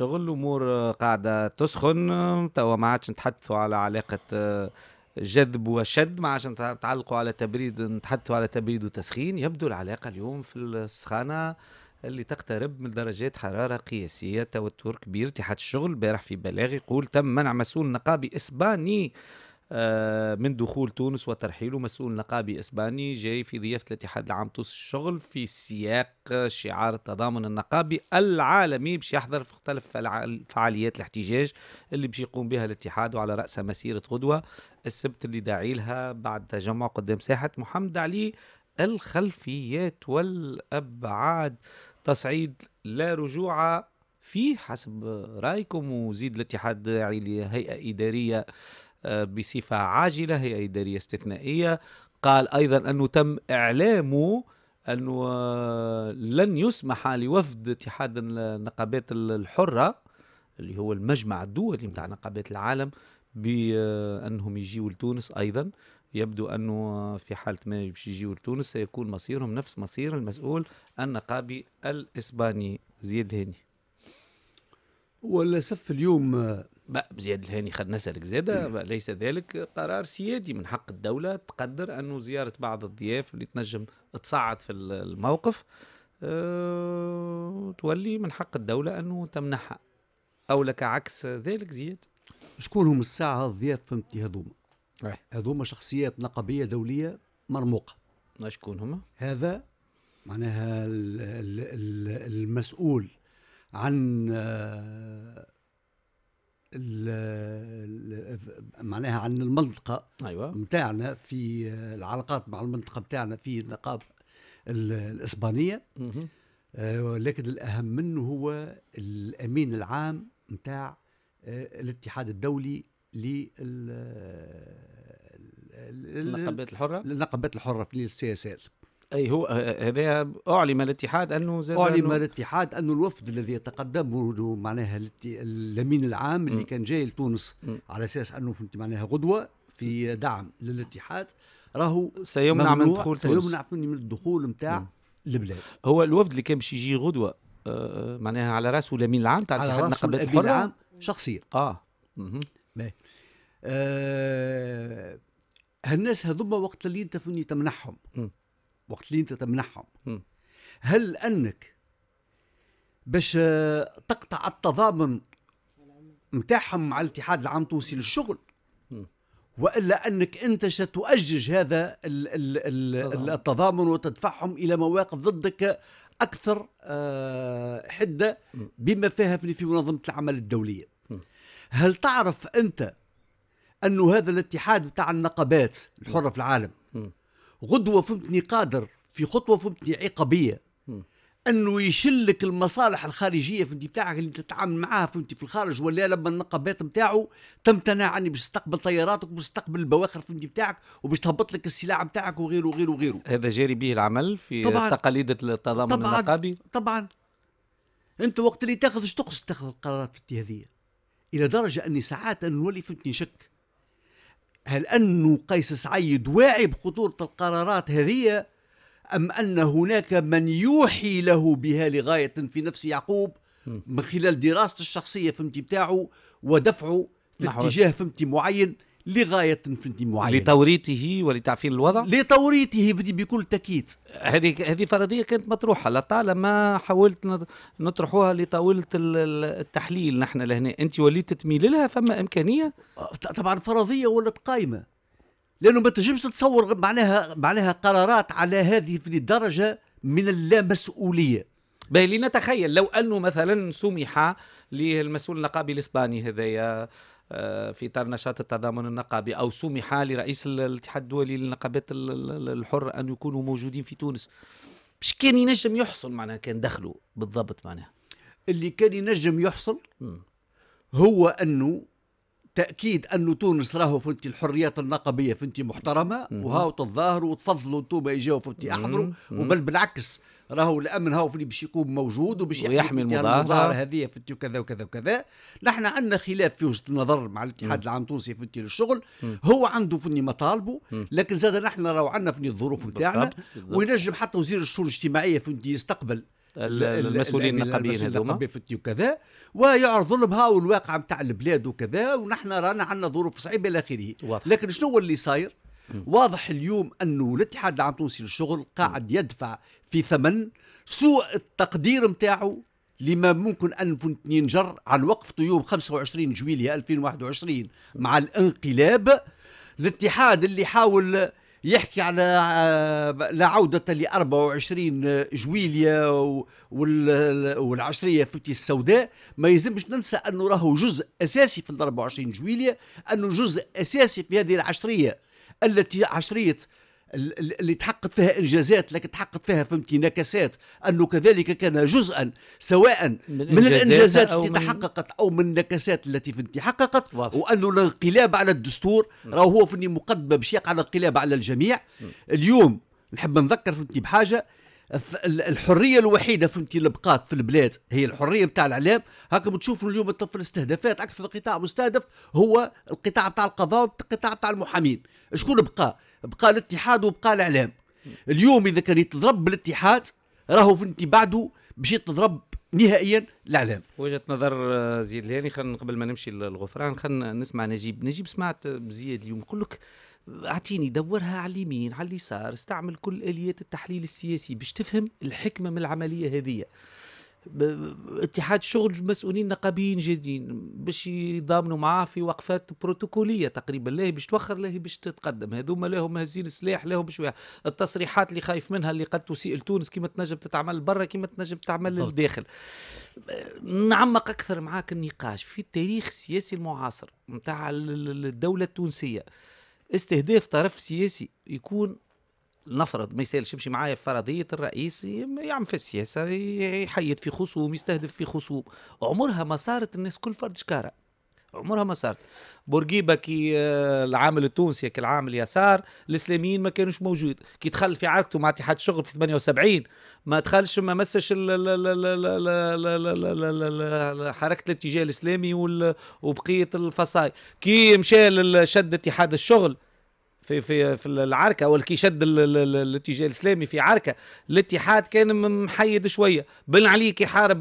شغل الامور آه، قاعده تسخن آه، توا ما عادش نتحدثوا على علاقه آه، جذب وشد ما عادش نتعلقوا على تبريد نتحدثوا على تبريد وتسخين يبدو العلاقه اليوم في السخانه اللي تقترب من درجات حرارة قياسية توتر كبير اتحاد الشغل بارح في بلاغ يقول تم منع مسؤول نقابي إسباني آه، من دخول تونس وترحيله مسؤول نقابي اسباني جاي في ضيافه الاتحاد العام تونس الشغل في سياق شعار التضامن النقابي العالمي باش يحضر في مختلف فعاليات الاحتجاج اللي باش يقوم بها الاتحاد وعلى راسها مسيره غدوه السبت اللي داعي لها بعد تجمع قدام ساحه محمد علي الخلفيات والابعاد تصعيد لا رجوع فيه حسب رايكم وزيد الاتحاد يعني هيئه اداريه بصفة عاجلة هي إدارية استثنائية قال أيضا أنه تم إعلامه أنه لن يسمح لوفد اتحاد النقابات الحرة اللي هو المجمع الدولي متاع نقابات العالم بأنهم يجيوا لتونس أيضا يبدو أنه في حالة ما باش يجيوا لتونس سيكون مصيرهم نفس مصير المسؤول النقابي الإسباني زياد هاني وللأسف اليوم زياد الهاني خد نسألك زادة ليس ذلك قرار سيادي من حق الدولة تقدر أنه زيارة بعض الضياف اللي تنجم تصعد في الموقف أه تولي من حق الدولة أنه تمنحها أو لك عكس ذلك زياد شكون هم الساعة الضياف فهمتني هذوما إيه. هذوما شخصيات نقبية دولية مرموقة شكون هما؟ هذا معناها المسؤول عن آه، معناها عن المنطقة أيوة. متاعنا في العلاقات مع المنطقة متاعنا في النقابة الإسبانية آه، ولكن الأهم منه هو الأمين العام متاع آه، الاتحاد الدولي للنقابات آه، الحرة للنقابات الحرة في السياسات أي هو آه، آه، هذا أعلم الاتحاد أنه زاد أعلم أنه الاتحاد أنه الوفد الذي يتقدمه معناها الأمين العام اللي م. كان جاي لتونس م. على أساس أنه معناها غدوة في دعم للاتحاد راهو سيمنع من دخول سيمنع من الدخول نتاع البلاد هو الوفد اللي كان باش يجي غدوه آه معناها على راسه الامين العام تاع الاتحاد النقابات الحره العام شخصيا اه اها آه هالناس هذوما وقت اللي انت فهمني تمنحهم وقت اللي انت تمنحهم هل انك باش تقطع التضامن نتاعهم مع الاتحاد العام التونسي للشغل والا انك انت ستؤجج هذا الـ الـ الـ التضامن وتدفعهم الى مواقف ضدك اكثر آه، حده بما فيها في منظمه العمل الدوليه هل تعرف انت انه هذا الاتحاد بتاع النقابات الحره في العالم غدوه فهمتني قادر في خطوه فهمتني عقابيه انه يشلك المصالح الخارجيه فهمتي بتاعك اللي تتعامل معاها فهمتي في الخارج ولا لما النقابات نتاعو تمتنع عني باش تستقبل طياراتك وباش تستقبل البواخر فهمتي بتاعك وباش تهبط لك السلع نتاعك وغيره وغيره وغيره هذا جاري به العمل في طبعاً تقاليد التضامن طبعاً النقابي طبعا انت وقت اللي تاخذ تقص تقصد تاخذ القرارات هذه الى درجه اني ساعات نولي فهمتني شك هل أن قيس سعيد واعي بخطورة القرارات هذه أم أن هناك من يوحي له بها لغاية في نفس يعقوب من خلال دراسة الشخصية فهمتي بتاعه ودفعه في اتجاه فهمتي معين لغايه فهمتني معينه لتوريته ولتعفين الوضع لتوريته بكل تاكيد هذه هذه فرضيه كانت مطروحه لطالما حاولت نطرحوها لطاوله التحليل نحن لهنا انت وليت تميل لها فما امكانيه أه، طبعا فرضيه ولات قايمه لانه ما تنجمش تتصور معناها معناها قرارات على هذه الدرجه من اللامسؤوليه باهي لنتخيل لو انه مثلا سمح للمسؤول النقابي الاسباني هذايا آه، في اطار نشاط التضامن النقابي او سمح لرئيس الاتحاد الدولي للنقابات الحر ان يكونوا موجودين في تونس مش كان ينجم يحصل معناها كان دخله بالضبط معناها اللي كان ينجم يحصل هو انه تاكيد انه تونس راهو فهمتي الحريات النقابيه فهمتي محترمه وهاو تتظاهروا وتفضلوا انتم يجيو فهمتي احضروا بل بالعكس راهو الامن هاو اللي باش يكون موجود وباش يحمي المظاهره هذه في وكذا وكذا وكذا نحن عندنا خلاف في وجهه النظر مع الاتحاد العام التونسي في الشغل هو عنده فني مطالبه لكن زاد نحن راهو عندنا فني الظروف نتاعنا وينجم حتى وزير الشؤون الاجتماعيه فني يستقبل المسؤولين النقابيين هذوما وكذا ويعرض لهم هاو الواقع نتاع البلاد وكذا ونحن رانا عندنا ظروف صعيبه الى اخره لكن شنو اللي صاير واضح اليوم انه الاتحاد العام التونسي للشغل قاعد يدفع في ثمن سوء التقدير نتاعو لما ممكن ان ينجر عن وقف يوم 25 جويلية 2021 مع الانقلاب الاتحاد اللي حاول يحكي على آه، لا عودة ل 24 جويلية والعشرية فتي السوداء ما يلزمش ننسى أنه راهو جزء أساسي في 24 جويلية أنه جزء أساسي في هذه العشرية التي عشرية اللي تحقق فيها انجازات لكن تحقق فيها فهمتي نكسات انه كذلك كان جزءا سواء من, من الانجازات التي من... تحققت او من النكسات التي فهمتي حققت وانه الانقلاب على الدستور راهو هو في مقدمه بشيق على الانقلاب على الجميع م. اليوم نحب نذكر فهمتي بحاجه الحريه الوحيده فهمتي اللي بقات في البلاد هي الحريه نتاع الاعلام هاكم تشوفوا اليوم في الاستهدافات اكثر قطاع مستهدف هو القطاع نتاع القضاء والقطاع نتاع المحامين شكون بقى بقى الاتحاد وبقى الاعلام اليوم اذا كان يتضرب بالاتحاد راهو انت بعده باش يتضرب نهائيا الاعلام وجهه نظر آه، زياد الهاني خلينا قبل ما نمشي للغفران خلينا نسمع نجيب نجيب سمعت بزياد آه، اليوم يقول لك آه، اعطيني دورها على اليمين على اليسار استعمل كل اليات التحليل السياسي باش تفهم الحكمه من العمليه هذه اتحاد الشغل مسؤولين نقابيين جديدين باش يضامنوا معاه في وقفات بروتوكوليه تقريبا لا باش توخر لا باش تتقدم هذوما لهم هزين سلاح لهم شويه التصريحات اللي خايف منها اللي قد تسيء لتونس كما تنجم تتعمل برا كما تنجم تعمل للداخل نعمق اكثر معاك النقاش في التاريخ السياسي المعاصر نتاع الدوله التونسيه استهداف طرف سياسي يكون نفرض ما يسالش يمشي معايا في فرضيه الرئيس يعمل في السياسه يحيد في خصوم يستهدف في خصوم عمرها ما صارت الناس كل فرد شكاره عمرها ما صارت بورقيبه كي العامل التونسي العامل اليسار الاسلاميين ما كانوش موجود كي دخل في عركته مع اتحاد الشغل في 78 ما دخلش ما مسش حركه الاتجاه الاسلامي وبقيه الفصائل كي مشى شد اتحاد الشغل في في في العركه والكي شد الاتجاه الاسلامي في عركه الاتحاد كان محيد شويه بن علي كي حارب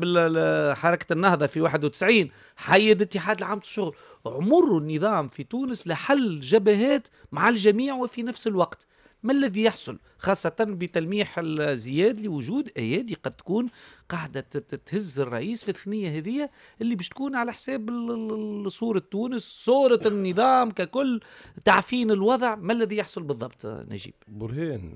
حركه النهضه في 91 حيد اتحاد العام الشغل عمر النظام في تونس لحل جبهات مع الجميع وفي نفس الوقت ما الذي يحصل خاصة بتلميح زياد لوجود أيادي قد تكون قاعدة تهز الرئيس في الثنية هذية اللي باش تكون على حساب صورة تونس صورة النظام ككل تعفين الوضع ما الذي يحصل بالضبط نجيب برهان